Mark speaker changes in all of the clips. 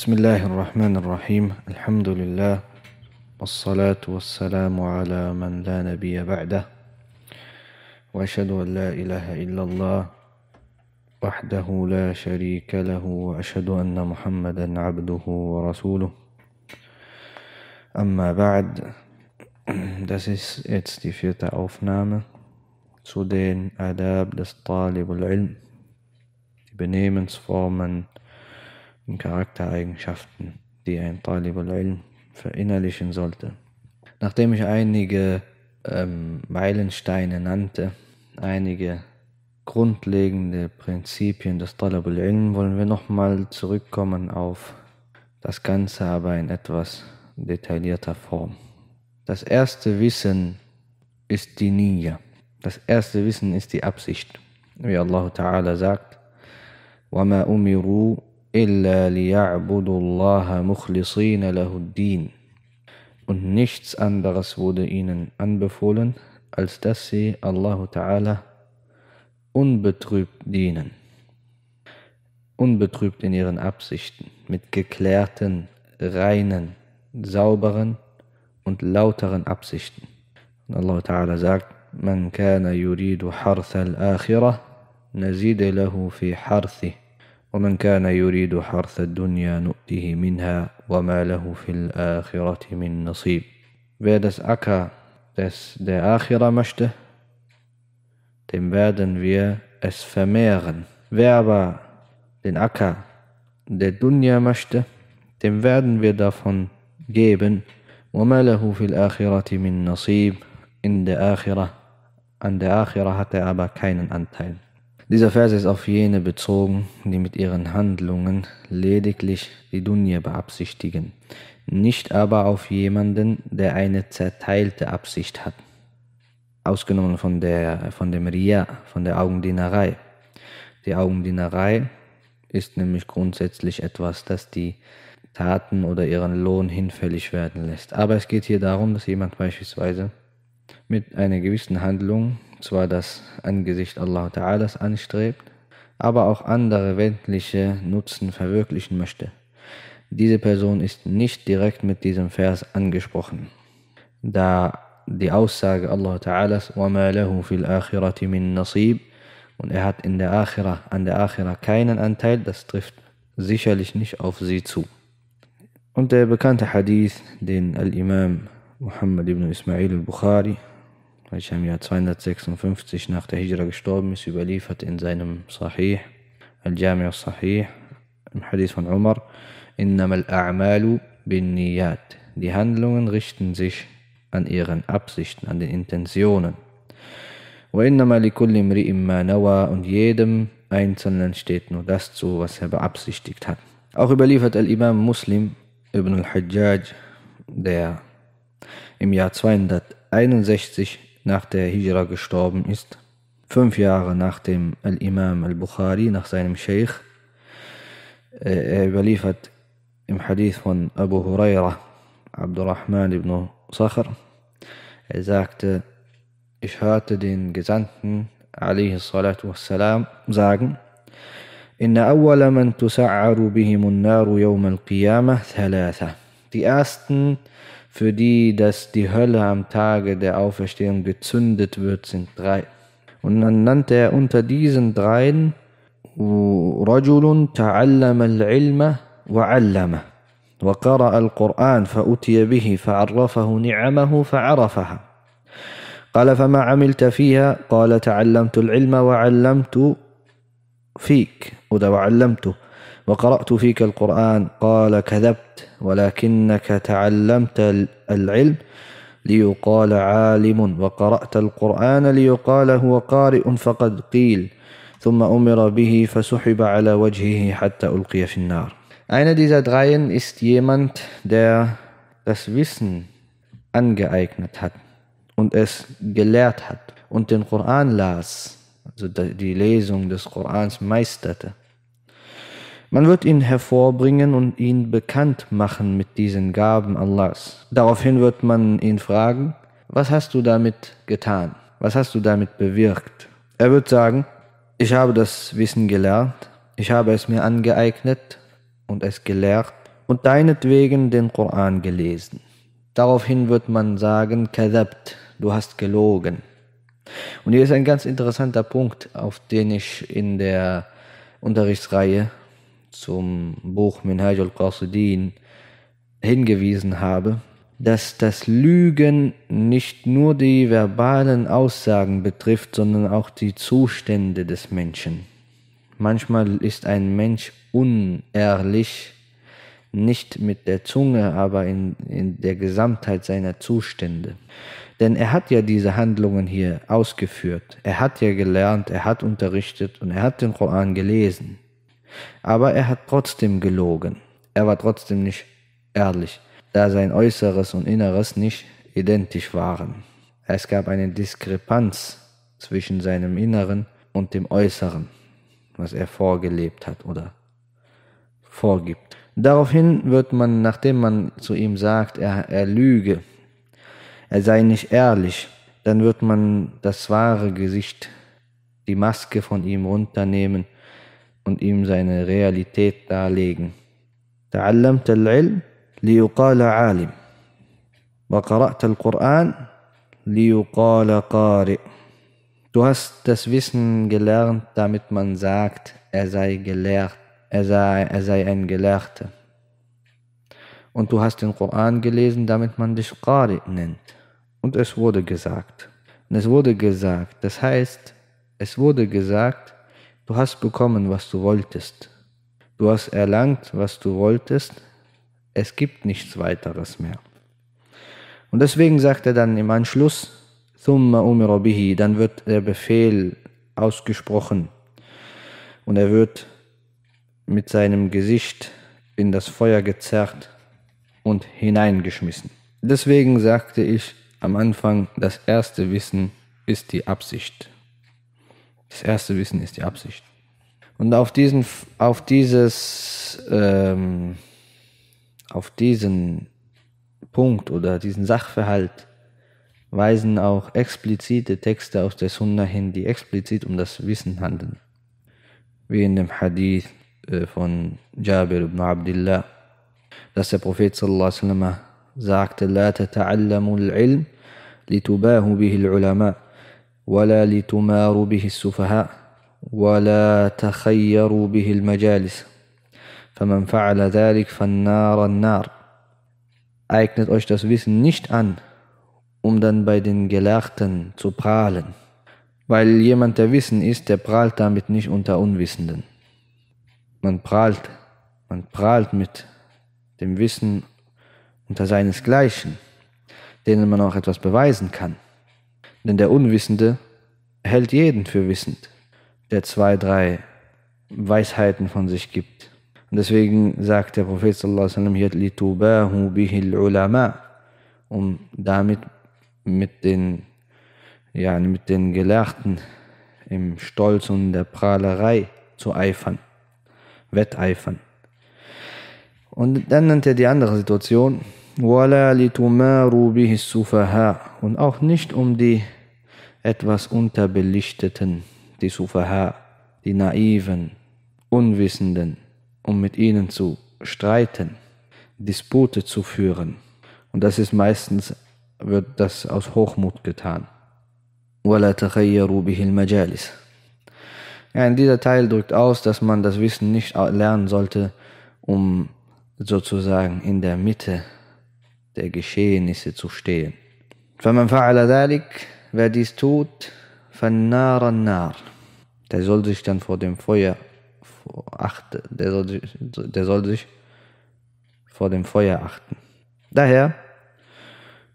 Speaker 1: بسم الله الرحمن الرحيم الحمد لله والصلاة والسلام على من لا نبي بعده وأشهد أن لا إله إلا الله وحده لا شريك له وأشهد أن محمدا عبده ورسوله أما بعد Das ist jetzt die vierte Aufnahme zu den Adab des al Ilm, die Benehmensformen und Charaktereigenschaften, die ein Talib al-Ilm verinnerlichen sollte. Nachdem ich einige ähm, Meilensteine nannte, einige grundlegende Prinzipien des Talab al-Ilm, wollen wir nochmal zurückkommen auf das Ganze, aber in etwas detaillierter Form. Das erste Wissen ist die Niyya. Das erste Wissen ist die Absicht. Wie Allah Ta'ala sagt, وَمَا أُمِرُوا إلا ليعبدوا الله مخلصين له الدين. Und nichts anderes wurde ihnen anbefohlen, als dass sie Allah Ta'ala unbetrübt dienen. Unbetrübt in ihren Absichten, mit geklärten, reinen, sauberen und lauteren Absichten. Und Allah Ta'ala sagt, Man kana yuridu harth al-akhirah, nazide lahu fi harthih. ومن كان يريد حرث الدنيا نؤته منها وما له في الآخرة من نصيب Wer das Acker des, der Akhira möchte, dem werden wir es vermehren. Wer aber den Acker der Dunya möchte, dem werden wir davon geben. وما له في الآخرة من نصيب in der Akhira. An der Akhira hat er aber keinen Anteil. Dieser Vers ist auf jene bezogen, die mit ihren Handlungen lediglich die Dunya beabsichtigen, nicht aber auf jemanden, der eine zerteilte Absicht hat, ausgenommen von, der, von dem Ria, von der Augendienerei. Die Augendienerei ist nämlich grundsätzlich etwas, das die Taten oder ihren Lohn hinfällig werden lässt. Aber es geht hier darum, dass jemand beispielsweise mit einer gewissen Handlung zwar das Angesicht Allah Ta'alas anstrebt, aber auch andere weltliche Nutzen verwirklichen möchte. Diese Person ist nicht direkt mit diesem Vers angesprochen, da die Aussage Allah Ta'alas وَمَا لَهُ فِي الْآخِرَةِ مِنْ نَصِيب und er hat in der Akhira, an der Akhira keinen Anteil, das trifft sicherlich nicht auf sie zu. Und der bekannte Hadith, den Al-Imam Muhammad ibn Ismail al-Bukhari welcher im Jahr 256 nach der Hijra gestorben ist, überliefert in seinem Sahih, Al-Jami' al-Sahih, im Hadith von Umar, Innam al-A'malu bin Niyat. Die Handlungen richten sich an ihren Absichten, an den Intentionen. und jedem Einzelnen steht nur das zu, was er beabsichtigt hat. Auch überliefert Al-Imam Muslim ibn al-Hajjaj, der im Jahr 261 nach der Hijra gestorben ist, fünf Jahre nach dem Al-Imam Al-Bukhari, nach seinem Sheikh, er überliefert im Hadith von Abu Huraira, Abdurrahman ibn Sakhr, er sagte, ich hörte den Gesandten عليه الصلاة والسلام sagen إن أول من تسعر بهم النار يوم القيامة ثلاثة Die ersten für die, dass die Hölle am Tage der Auferstehung gezündet wird, sind drei. Und dann nannte er unter diesen dreien رجل تعلم العلم وعلمه وقرأ القرآن فأتي به فعرفه نعمه فعرفها قال فما عملت فيها قال تعلمت العلم وعلمت فيك وعلمته وقرأت فيك القرآن قال كذبت ولكنك تعلمت العلم ليقال عالم وقرأت القرآن ليقال هو قارئ فقد قيل ثم أمر به فسحب على وجهه حتى ألقي في النار Einer dieser dreien ist jemand, der das Wissen angeeignet hat und es gelehrt hat und den Koran las, also die Lesung des Korans meisterte. Man wird ihn hervorbringen und ihn bekannt machen mit diesen Gaben Allahs. Daraufhin wird man ihn fragen, was hast du damit getan? Was hast du damit bewirkt? Er wird sagen, ich habe das Wissen gelernt, ich habe es mir angeeignet und es gelehrt und deinetwegen den Koran gelesen. Daraufhin wird man sagen, kadabt, du hast gelogen. Und hier ist ein ganz interessanter Punkt, auf den ich in der Unterrichtsreihe zum Buch Minhaj al-Qasidin hingewiesen habe, dass das Lügen nicht nur die verbalen Aussagen betrifft, sondern auch die Zustände des Menschen. Manchmal ist ein Mensch unehrlich, nicht mit der Zunge, aber in, in der Gesamtheit seiner Zustände. Denn er hat ja diese Handlungen hier ausgeführt, er hat ja gelernt, er hat unterrichtet und er hat den Koran gelesen. Aber er hat trotzdem gelogen. Er war trotzdem nicht ehrlich, da sein Äußeres und Inneres nicht identisch waren. Es gab eine Diskrepanz zwischen seinem Inneren und dem Äußeren, was er vorgelebt hat oder vorgibt. Daraufhin wird man, nachdem man zu ihm sagt, er, er lüge, er sei nicht ehrlich, dann wird man das wahre Gesicht, die Maske von ihm runternehmen und ihm seine Realität darlegen. تعلمت العلم ليقال عالم وقرأت القرآن ليقال قارئ Du hast das Wissen gelernt, damit man sagt, er sei gelehrt, er sei, er sei ein Gelehrter. Und du hast den Koran gelesen, damit man dich Qari nennt. Und es wurde gesagt. Und es wurde gesagt, das heißt, es wurde gesagt, Du hast bekommen, was du wolltest. Du hast erlangt, was du wolltest. Es gibt nichts weiteres mehr. Und deswegen sagt er dann im Anschluss, dann wird der Befehl ausgesprochen und er wird mit seinem Gesicht in das Feuer gezerrt und hineingeschmissen. Deswegen sagte ich am Anfang, das erste Wissen ist die Absicht. Das erste Wissen ist die Absicht. Und auf diesen, auf dieses, ähm, auf diesen Punkt oder diesen Sachverhalt weisen auch explizite Texte aus der Sunna hin, die explizit um das Wissen handeln. Wie in dem Hadith äh, von Jabir ibn Abdullah, dass der Prophet sallallahu alaihi wa sallam sagte, لا تتعلموا العلم لتباه به العلماء ولا لتمار به السفهاء ولا تخيروا به المجالس فمن فعل ذلك فالنار النار Eignet euch das Wissen nicht an, um dann bei den Gelehrten zu prahlen, weil jemand, der Wissen ist, der prahlt damit nicht unter Unwissenden. Man prahlt, man prahlt mit dem Wissen unter seinesgleichen, denen man auch etwas beweisen kann. Denn der Unwissende hält jeden für wissend, der zwei, drei Weisheiten von sich gibt. Und deswegen sagt der Prophet sallallahu alaihi wasallam hier um damit mit den, ja, mit den Gelehrten im Stolz und der Prahlerei zu eifern, wetteifern. Und dann nennt er die andere Situation, und auch nicht um die etwas Unterbelichteten, die Sufaha, die Naiven, Unwissenden, um mit ihnen zu streiten, Dispute zu führen. Und das ist meistens, wird das aus Hochmut getan. Ja, in dieser Teil drückt aus, dass man das Wissen nicht lernen sollte, um sozusagen in der Mitte der Geschehnisse zu stehen. فَمَنْ فَعَلَ ذَلِكَ Wer dies tut, فَالنَّارَ النَّارِ Der soll sich dann vor dem Feuer achten. Der soll, der soll sich vor dem Feuer achten. Daher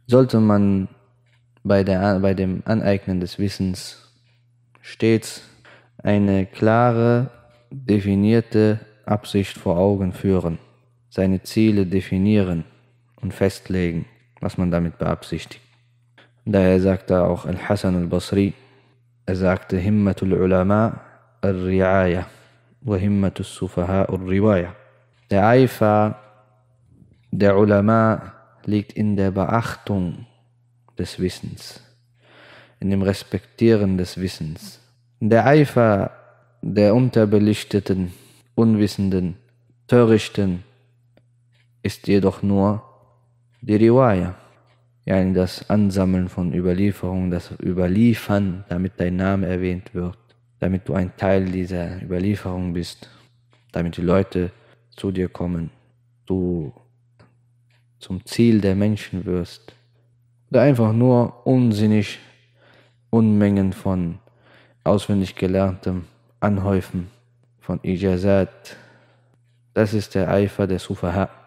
Speaker 1: sollte man bei, der, bei dem Aneignen des Wissens stets eine klare, definierte Absicht vor Augen führen, seine Ziele definieren und festlegen, was man damit beabsichtigt. Daher sagt er auch al hassan al-Basri, er sagte Himmatul Ulama al-Ri'aya wa Himmatul Sufaha al-Riwaya. Der Eifer der Ulama liegt in der Beachtung des Wissens, in dem Respektieren des Wissens. Der Eifer der Unterbelichteten, Unwissenden, Törichten ist jedoch nur die Riwaya, yani das Ansammeln von Überlieferungen, das Überliefern, damit dein Name erwähnt wird, damit du ein Teil dieser Überlieferung bist, damit die Leute zu dir kommen, du zum Ziel der Menschen wirst. Oder einfach nur unsinnig Unmengen von auswendig gelerntem Anhäufen von Ijazat. Das ist der Eifer der Sufaha.